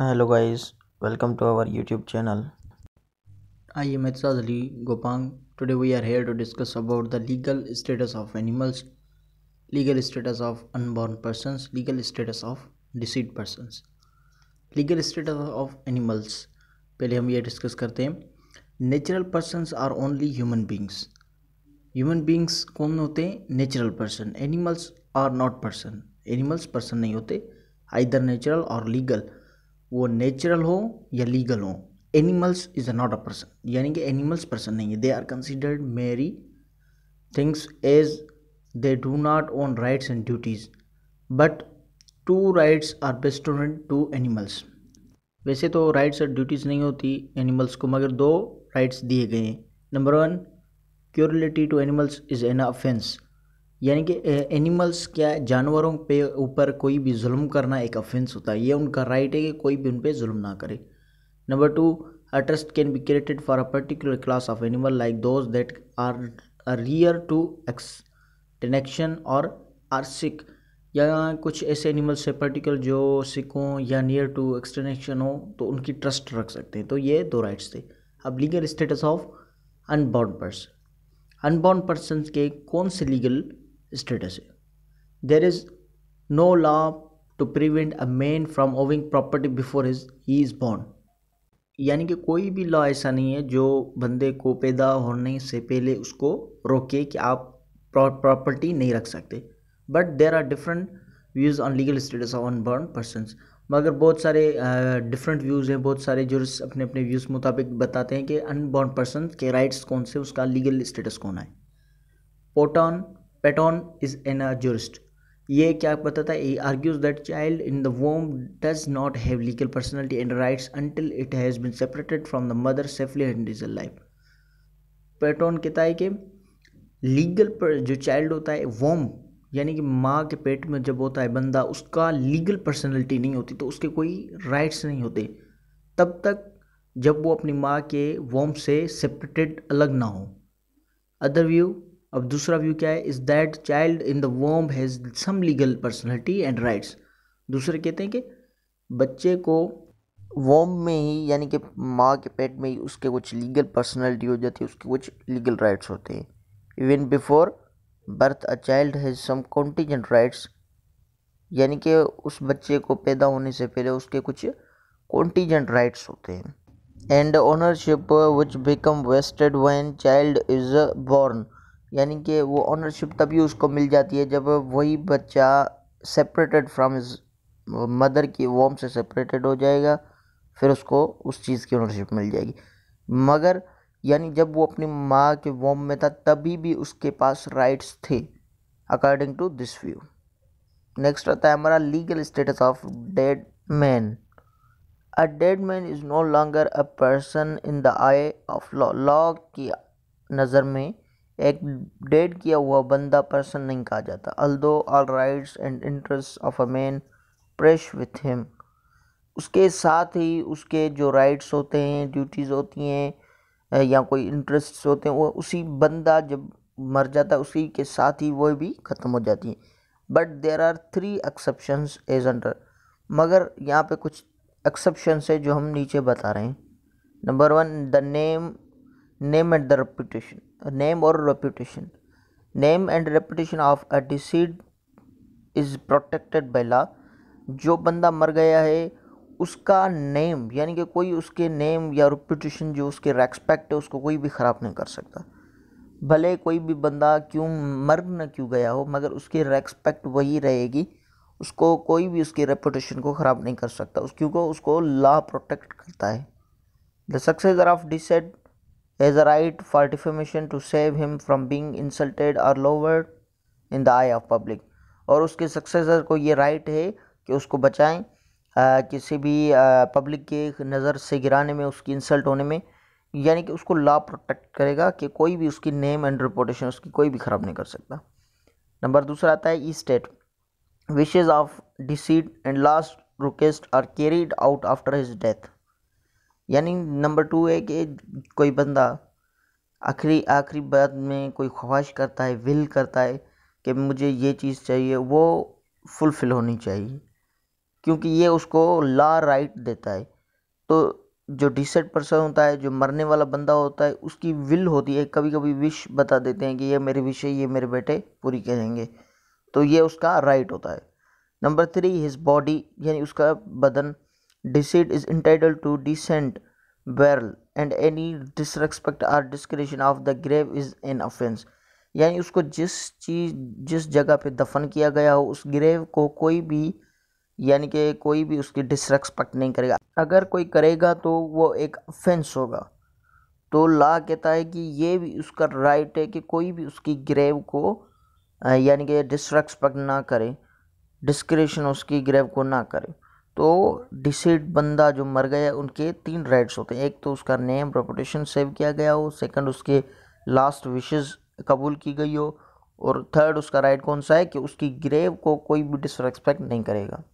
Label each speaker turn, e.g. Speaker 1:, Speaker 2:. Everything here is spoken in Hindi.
Speaker 1: Hello guys welcome to our YouTube channel I am Etzaz Ali Gopang today we are here to discuss about the legal status of animals legal status of unborn persons, legal status of deceased persons. Legal status of animals पहले हम ये डिस्कस करते हैं natural persons are only human beings human beings कौन होते हैं natural person animals are not person animals person नहीं होते आइदर नेचुरल और लीगल वो नेचुरल हो या लीगल हो animals is not a person यानी कि एनिमल्स पर्सन नहीं है they are considered mere things as they do not own rights and duties but two rights are vested to animals वैसे तो राइट्स और ड्यूटीज़ नहीं होती एनिमल्स को मगर दो राइट्स दिए गए हैं number one cruelty to animals is an offence यानी कि एनिमल्स क्या जानवरों पे ऊपर कोई भी जुल्म करना एक ऑफेंस होता है ये उनका राइट है कि कोई भी उन पर जुल्म ना करे number two a trust can be created for a particular class of animal like those that are rare to extinction और आर सिक या कुछ ऐसे एनिमल्स है पर्टिकुलर जो सिक हों या नियर टू एक्सटेनेक्शन हो तो उनकी ट्रस्ट रख सकते हैं तो ये दो राइट्स थे अब legal status of unborn person unborn person के कौन से legal status there is no law to prevent a man from owing property before his he is born यानी कि कोई भी लॉ ऐसा नहीं है जो बंदे को पैदा होने से पहले उसको रोके कि आप प्रॉपर्टी नहीं रख सकते but there are different views on legal status of born persons मगर बहुत सारे डिफरेंट व्यूज़ हैं बहुत सारे जुर्स अपने अपने व्यूज़ मुताबिक बताते हैं कि अनबॉर्न पर्सन के राइट्स कौन से उसका लीगल स्टेटस कौन है Paton Paton is an a jurist ये क्या बताता है he argues that child in the womb does not have legal personality and rights until it has been separated from the mother safely and is life Paton कहता है कि लीगल पर जो चाइल्ड होता है वोम यानी कि माँ के पेट में जब होता है बंदा उसका लीगल पर्सनैलिटी नहीं होती तो उसके कोई राइट्स नहीं होते तब तक जब वो अपनी माँ के वोम से सेपरेटेड अलग ना हो अदर व्यू अब दूसरा व्यू क्या है is that child in the womb has some legal personality and rights दूसरे कहते हैं कि बच्चे को वॉम में ही यानी कि माँ के पेट में ही उसके कुछ लीगल पर्सनैलिटी हो जाती है उसके कुछ लीगल राइट्स होते हैं even before birth a child has some contingent rights यानी कि उस बच्चे को पैदा होने से पहले उसके कुछ कॉन्टीजेंट राइट्स होते हैं and ownership which become vested when child is born यानी कि वो ऑनरशिप तभी उसको मिल जाती है जब वही बच्चा सेपरेटेड फ्रॉम इज मदर की वॉम से सेपरेटेड हो जाएगा फिर उसको उस चीज़ की ऑनरशिप मिल जाएगी मगर यानी जब वो अपनी माँ के वॉम में था तभी भी उसके पास राइट्स थे according to this view next आता है हमारा legal status of dead man a dead man is no longer a person in the eye of law law की नज़र में एक डेड किया हुआ बंदा पर्सन नहीं कहा जाता although all rights and interest of a man perish with him उसके साथ ही उसके जो राइट्स होते हैं ड्यूटीज़ होती हैं या कोई इंटरेस्ट होते हैं वो उसी बंदा जब मर जाता है उसी के साथ ही वो भी ख़त्म हो जाती हैं but there are three exceptions as under मगर यहाँ पे कुछ एक्सेप्शंस है जो हम नीचे बता रहे हैं number one the name name and the reputation name or reputation name and reputation of a deceased is protected by law जो बंदा मर गया है उसका नेम यानी कि कोई उसके नेम या रिप्यूटेशन जो उसके रेस्पेक्ट है उसको कोई भी ख़राब नहीं कर सकता भले कोई भी बंदा क्यों मर न क्यों गया हो मगर उसकी रेस्पेक्ट वही रहेगी उसको कोई भी उसकी रेपुटेशन को ख़राब नहीं कर सकता उस क्योंकि उसको लॉ प्रोटेक्ट करता है the successor of deceased as a right for defamation to save him from being insulted or lowered in the eye of public और उसके सक्सेसर को ये राइट है कि उसको बचाएं आ, किसी भी पब्लिक के नज़र से गिराने में उसकी इंसल्ट होने में यानी कि उसको लॉ प्रोटेक्ट करेगा कि कोई भी उसकी नेम एंड रिपोर्टेशन उसकी कोई भी ख़राब नहीं कर सकता नंबर दूसरा आता है estate wishes of deceased and last request are carried out after his death यानी नंबर टू है कि कोई बंदा आखिरी आखिरी बात में कोई ख्वाहिश करता है विल करता है कि मुझे ये चीज़ चाहिए वो फुलफिल होनी चाहिए क्योंकि ये उसको ला राइट देता है तो जो डिसेड पर्सन होता है जो मरने वाला बंदा होता है उसकी विल होती है कभी कभी विश बता देते हैं कि ये मेरे विश है ये मेरे बेटे पूरी करेंगे तो ये उसका राइट होता है नंबर थ्री हिज बॉडी यानी उसका बदन deceit is entitled to decent burial and any disrespect or discretion of the grave is an offence यानी उसको जिस चीज़ जिस जगह पे दफन किया गया हो उस ग्रेव को कोई भी यानी कि कोई भी उसकी डिसरेस्पेक्ट नहीं करेगा अगर कोई करेगा तो वो एक ऑफेंस होगा तो ला कहता है कि ये भी उसका राइट है कि कोई भी उसकी ग्रेव को यानी कि डिसरेस्पेक्ट ना करे डिस्क्रिशन उसकी ग्रेव को ना करे तो डिसेड बंदा जो मर गया उनके तीन राइट्स होते हैं एक तो उसका नेम रेपुटेशन सेव किया गया हो सेकंड उसके लास्ट विशेज़ कबूल की गई हो और थर्ड उसका राइट कौन सा है कि उसकी ग्रेव को कोई भी डिसरेस्पेक्ट नहीं करेगा